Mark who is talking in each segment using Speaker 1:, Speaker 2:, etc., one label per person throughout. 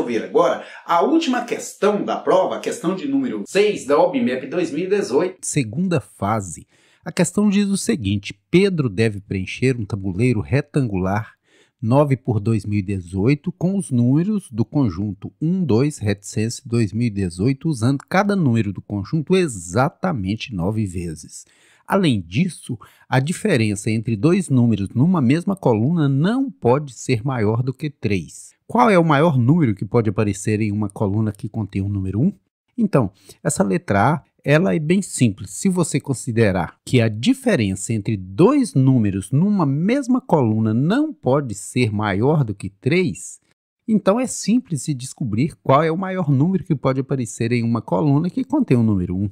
Speaker 1: resolver agora a última questão da prova, a questão de número 6 da OBMEP 2018. Segunda fase. A questão diz o seguinte: Pedro deve preencher um tabuleiro retangular 9 por 2018 com os números do conjunto 1, 2, reticência 2018, usando cada número do conjunto exatamente 9 vezes. Além disso, a diferença entre dois números numa mesma coluna não pode ser maior do que 3. Qual é o maior número que pode aparecer em uma coluna que contém o um número 1? Então, essa letra A ela é bem simples. Se você considerar que a diferença entre dois números numa mesma coluna não pode ser maior do que 3, então é simples de descobrir qual é o maior número que pode aparecer em uma coluna que contém o um número 1.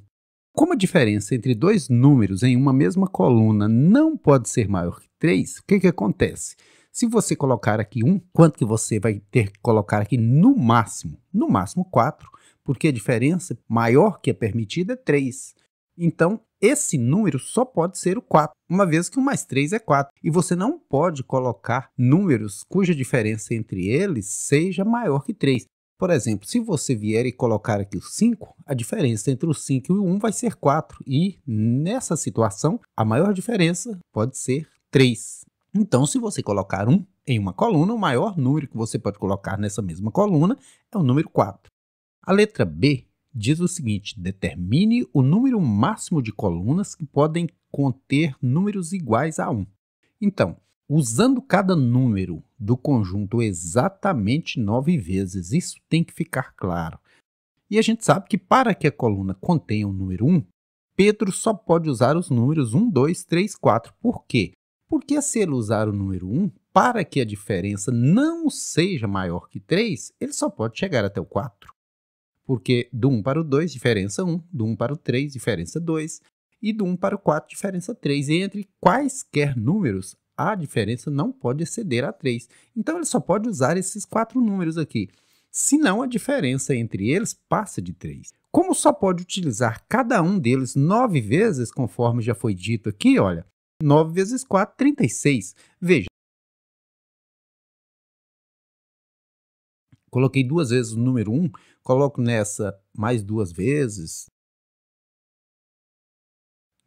Speaker 1: Como a diferença entre dois números em uma mesma coluna não pode ser maior que 3, o que, que acontece? Se você colocar aqui 1, um, quanto que você vai ter que colocar aqui no máximo? No máximo 4, porque a diferença maior que é permitida é 3. Então, esse número só pode ser o 4, uma vez que 1 mais 3 é 4. E você não pode colocar números cuja diferença entre eles seja maior que 3. Por exemplo, se você vier e colocar aqui o 5, a diferença entre o 5 e o 1 vai ser 4. E nessa situação, a maior diferença pode ser 3. Então, se você colocar um em uma coluna, o maior número que você pode colocar nessa mesma coluna é o número 4. A letra B diz o seguinte: determine o número máximo de colunas que podem conter números iguais a 1. Então, usando cada número do conjunto exatamente nove vezes, isso tem que ficar claro. E a gente sabe que para que a coluna contenha o número 1, Pedro só pode usar os números 1, 2, 3, 4. Por quê? Por que se ele usar o número 1, para que a diferença não seja maior que 3, ele só pode chegar até o 4. Porque do 1 para o 2, diferença 1, do 1 para o 3, diferença 2, e do 1 para o 4, diferença 3. E entre quaisquer números, a diferença não pode exceder a 3. Então, ele só pode usar esses quatro números aqui. Senão, a diferença entre eles passa de 3. Como só pode utilizar cada um deles nove vezes, conforme já foi dito aqui, olha, 9 vezes 4, 36. Veja. Coloquei duas vezes o número 1, coloco nessa mais duas vezes.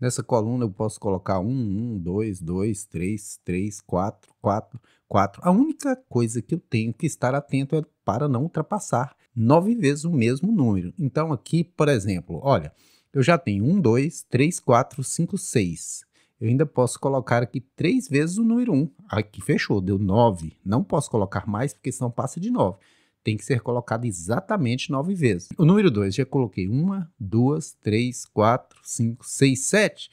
Speaker 1: Nessa coluna eu posso colocar 1, 1, 2, 2, 3, 3, 4, 4, 4. A única coisa que eu tenho que estar atento é para não ultrapassar nove vezes o mesmo número. Então aqui, por exemplo, olha, eu já tenho 1, 2, 3, 4, 5, 6 eu ainda posso colocar aqui três vezes o número 1. Aqui fechou, deu 9. Não posso colocar mais porque senão passa de 9. Tem que ser colocado exatamente 9 vezes. O número 2, já coloquei 1, 2, 3, 4, 5, 6, 7.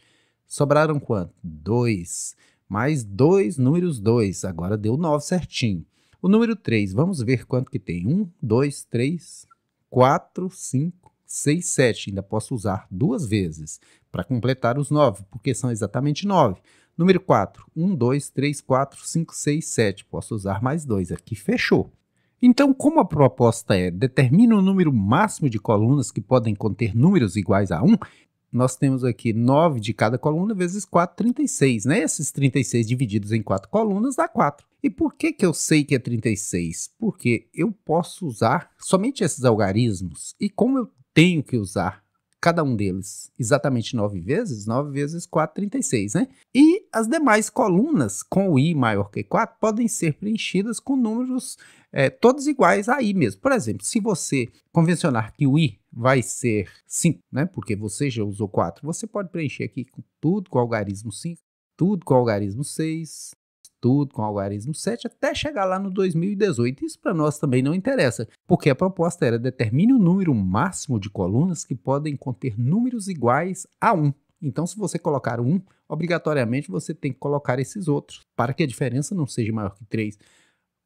Speaker 1: Sobraram quanto? 2. Mais 2 números 2. Agora deu 9 certinho. O número 3, vamos ver quanto que tem. 1, 2, 3, 4, 5, 6, 7. Ainda posso usar duas vezes para completar os 9, porque são exatamente 9. Número 4, 1, 2, 3, 4, 5, 6, 7. Posso usar mais 2. Aqui fechou. Então, como a proposta é determina o número máximo de colunas que podem conter números iguais a 1, nós temos aqui 9 de cada coluna vezes 4, 36. Né? Esses 36 divididos em 4 colunas dá 4. E por que, que eu sei que é 36? Porque eu posso usar somente esses algarismos. E como eu tenho que usar cada um deles exatamente nove vezes, nove vezes 4, 36, né? E as demais colunas com o i maior que 4 podem ser preenchidas com números é, todos iguais a i mesmo. Por exemplo, se você convencionar que o i vai ser 5, né? Porque você já usou 4, você pode preencher aqui com tudo com algarismo 5, tudo com algarismo 6, tudo, com o algarismo 7, até chegar lá no 2018. Isso para nós também não interessa, porque a proposta era determine o número máximo de colunas que podem conter números iguais a 1. Então, se você colocar 1, obrigatoriamente você tem que colocar esses outros, para que a diferença não seja maior que 3.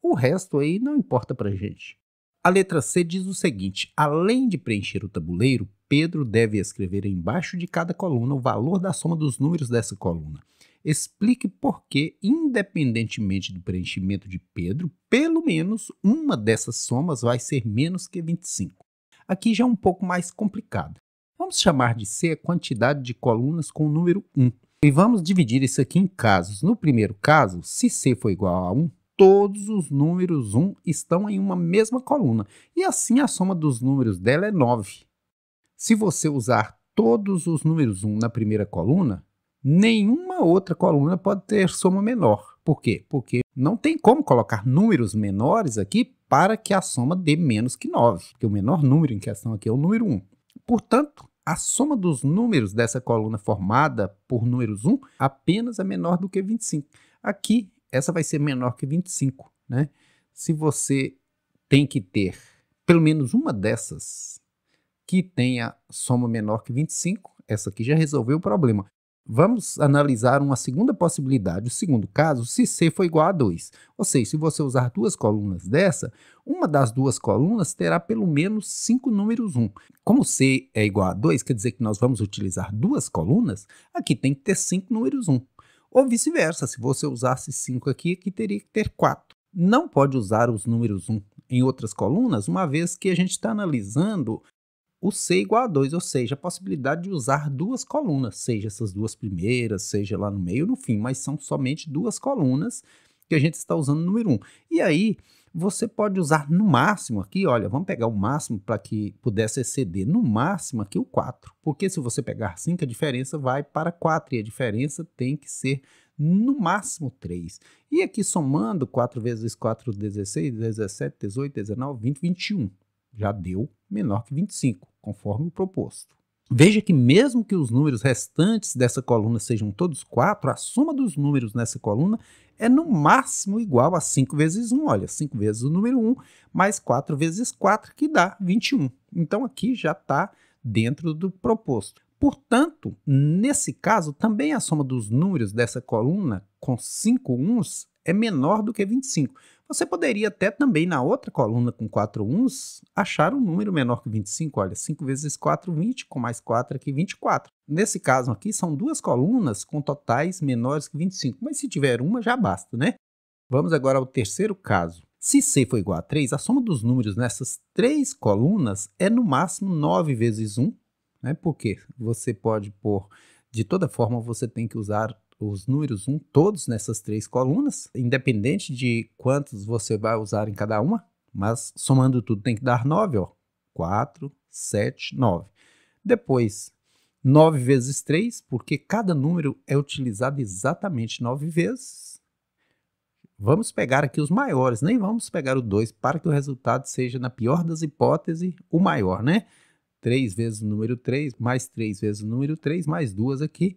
Speaker 1: O resto aí não importa para gente. A letra C diz o seguinte: além de preencher o tabuleiro, Pedro deve escrever embaixo de cada coluna o valor da soma dos números dessa coluna explique por que, independentemente do preenchimento de Pedro, pelo menos uma dessas somas vai ser menos que 25. Aqui já é um pouco mais complicado. Vamos chamar de C a quantidade de colunas com o número 1. E vamos dividir isso aqui em casos. No primeiro caso, se C for igual a 1, todos os números 1 estão em uma mesma coluna. E assim a soma dos números dela é 9. Se você usar todos os números 1 na primeira coluna, Nenhuma outra coluna pode ter soma menor. Por quê? Porque não tem como colocar números menores aqui para que a soma dê menos que 9, porque o menor número em questão aqui é o número 1. Portanto, a soma dos números dessa coluna formada por números 1 apenas é menor do que 25. Aqui, essa vai ser menor que 25. Né? Se você tem que ter pelo menos uma dessas que tenha soma menor que 25, essa aqui já resolveu o problema. Vamos analisar uma segunda possibilidade, o segundo caso, se C for igual a 2. Ou seja, se você usar duas colunas dessa, uma das duas colunas terá pelo menos cinco números 1. Como C é igual a 2, quer dizer que nós vamos utilizar duas colunas, aqui tem que ter cinco números 1. Ou vice-versa, se você usasse 5 aqui, aqui teria que ter 4. Não pode usar os números 1 em outras colunas, uma vez que a gente está analisando o C igual a 2, ou seja, a possibilidade de usar duas colunas, seja essas duas primeiras, seja lá no meio no fim, mas são somente duas colunas que a gente está usando no número 1. E aí, você pode usar no máximo aqui, olha, vamos pegar o máximo para que pudesse exceder, no máximo aqui o 4, porque se você pegar 5, a diferença vai para 4, e a diferença tem que ser no máximo 3. E aqui somando 4 vezes 4, 16, 17, 18, 19, 20, 21, já deu menor que 25, conforme o proposto. Veja que, mesmo que os números restantes dessa coluna sejam todos 4, a soma dos números nessa coluna é no máximo igual a 5 vezes 1. Olha, 5 vezes o número 1, mais 4 vezes 4, que dá 21. Então, aqui já está dentro do proposto. Portanto, nesse caso, também a soma dos números dessa coluna com 5 uns é menor do que 25. Você poderia até também, na outra coluna com 4 uns, achar um número menor que 25. Olha, 5 vezes 4, 20, com mais 4 aqui, 24. Nesse caso aqui, são duas colunas com totais menores que 25, mas se tiver uma, já basta, né? Vamos agora ao terceiro caso. Se C for igual a 3, a soma dos números nessas três colunas é no máximo 9 vezes 1, né? porque você pode pôr, de toda forma, você tem que usar os números 1 todos nessas três colunas, independente de quantos você vai usar em cada uma, mas somando tudo tem que dar 9, ó. 4, 7, 9. Depois, 9 vezes 3, porque cada número é utilizado exatamente 9 vezes. Vamos pegar aqui os maiores, nem vamos pegar o 2, para que o resultado seja, na pior das hipóteses, o maior, né? 3 vezes o número 3, mais 3 vezes o número 3, mais 2 aqui,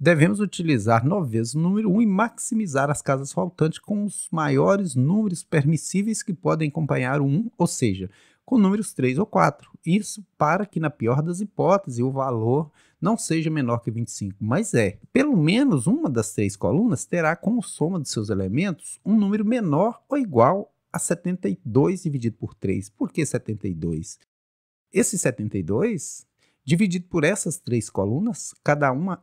Speaker 1: devemos utilizar nove vezes o número 1 e maximizar as casas faltantes com os maiores números permissíveis que podem acompanhar o 1, ou seja, com números 3 ou 4. Isso para que, na pior das hipóteses, o valor não seja menor que 25, mas é. Pelo menos uma das três colunas terá como soma de seus elementos um número menor ou igual a 72 dividido por 3. Por que 72? Esse 72, dividido por essas três colunas, cada uma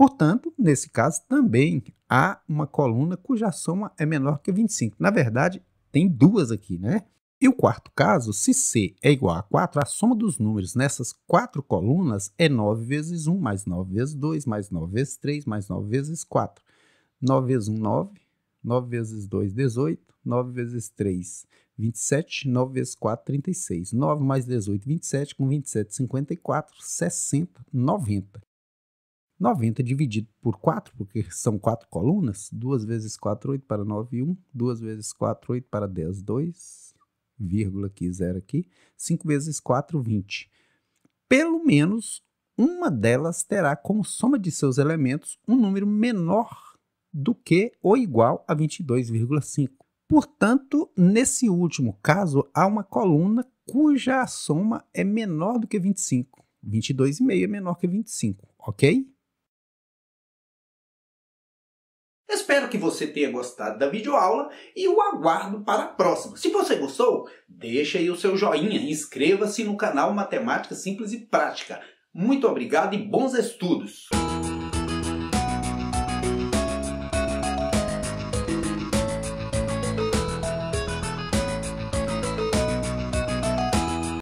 Speaker 1: Portanto, nesse caso também há uma coluna cuja soma é menor que 25. Na verdade, tem duas aqui, né? E o quarto caso, se C é igual a 4, a soma dos números nessas quatro colunas é 9 vezes 1, mais 9 vezes 2, mais 9 vezes 3, mais 9 vezes 4. 9 vezes 1, 9. 9 vezes 2, 18. 9 vezes 3, 27. 9 vezes 4, 36. 9 mais 18, 27. Com 27, 54. 60, 90. 90 dividido por 4, porque são 4 colunas, 2 vezes 4, 8 para 9, 1, 2 vezes 4, 8 para 10, 2, vírgula aqui, zero aqui, 5 vezes 4, 20. Pelo menos uma delas terá como soma de seus elementos um número menor do que ou igual a 22,5. Portanto, nesse último caso, há uma coluna cuja soma é menor do que 25. 22,5 é menor que 25, ok? Espero que você tenha gostado da videoaula e o aguardo para a próxima. Se você gostou, deixe aí o seu joinha e inscreva-se no canal Matemática Simples e Prática. Muito obrigado e bons estudos!